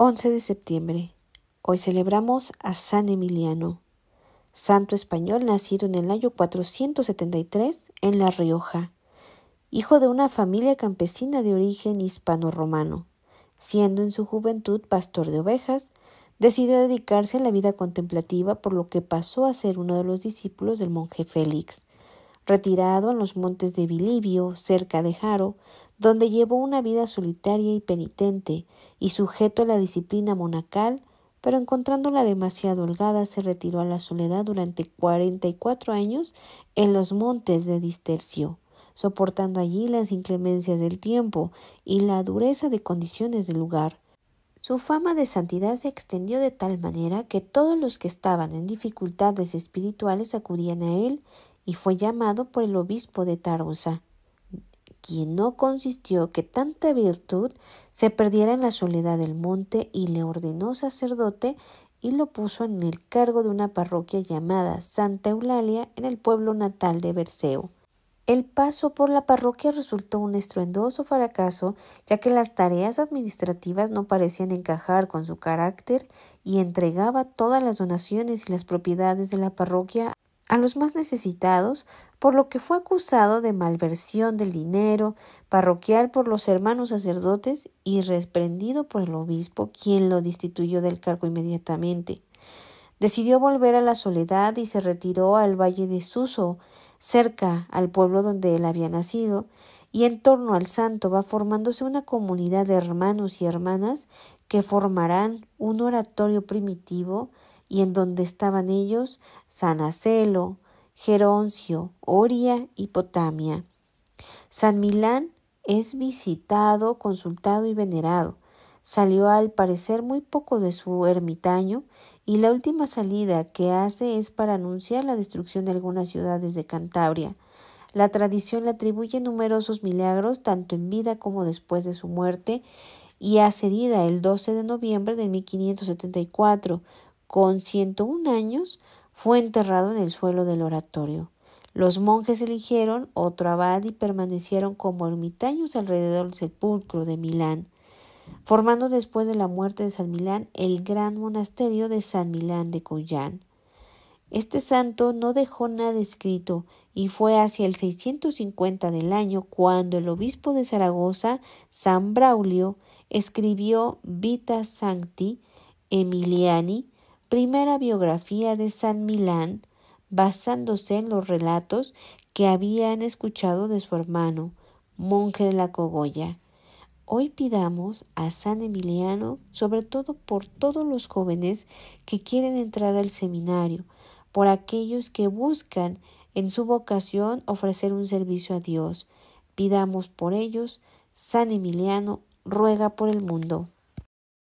11 de septiembre. Hoy celebramos a San Emiliano, santo español nacido en el año 473 en La Rioja, hijo de una familia campesina de origen hispano-romano. Siendo en su juventud pastor de ovejas, decidió dedicarse a la vida contemplativa por lo que pasó a ser uno de los discípulos del monje Félix, retirado en los montes de Bilibio, cerca de Jaro, donde llevó una vida solitaria y penitente, y sujeto a la disciplina monacal, pero encontrándola demasiado holgada se retiró a la soledad durante cuarenta y cuatro años en los montes de Distercio, soportando allí las inclemencias del tiempo y la dureza de condiciones del lugar. Su fama de santidad se extendió de tal manera que todos los que estaban en dificultades espirituales acudían a él y fue llamado por el obispo de Tarosa, quien no consistió que tanta virtud se perdiera en la soledad del monte y le ordenó sacerdote y lo puso en el cargo de una parroquia llamada Santa Eulalia en el pueblo natal de Berceo. El paso por la parroquia resultó un estruendoso fracaso, ya que las tareas administrativas no parecían encajar con su carácter y entregaba todas las donaciones y las propiedades de la parroquia a los más necesitados, por lo que fue acusado de malversión del dinero parroquial por los hermanos sacerdotes y reprendido por el obispo, quien lo destituyó del cargo inmediatamente. Decidió volver a la soledad y se retiró al valle de Suso, cerca al pueblo donde él había nacido, y en torno al santo va formándose una comunidad de hermanos y hermanas que formarán un oratorio primitivo y en donde estaban ellos San Acelo, Geroncio, Oria y Potamia. San Milán es visitado, consultado y venerado. Salió al parecer muy poco de su ermitaño y la última salida que hace es para anunciar la destrucción de algunas ciudades de Cantabria. La tradición le atribuye numerosos milagros tanto en vida como después de su muerte y ha cedida el 12 de noviembre de 1574 con 101 años, fue enterrado en el suelo del oratorio. Los monjes eligieron otro abad y permanecieron como ermitaños alrededor del sepulcro de Milán, formando después de la muerte de San Milán el gran monasterio de San Milán de Collán. Este santo no dejó nada escrito y fue hacia el 650 del año cuando el obispo de Zaragoza, San Braulio, escribió Vita Sancti Emiliani, primera biografía de San Milán basándose en los relatos que habían escuchado de su hermano, monje de la Cogolla. Hoy pidamos a San Emiliano, sobre todo por todos los jóvenes que quieren entrar al seminario, por aquellos que buscan en su vocación ofrecer un servicio a Dios. Pidamos por ellos, San Emiliano ruega por el mundo.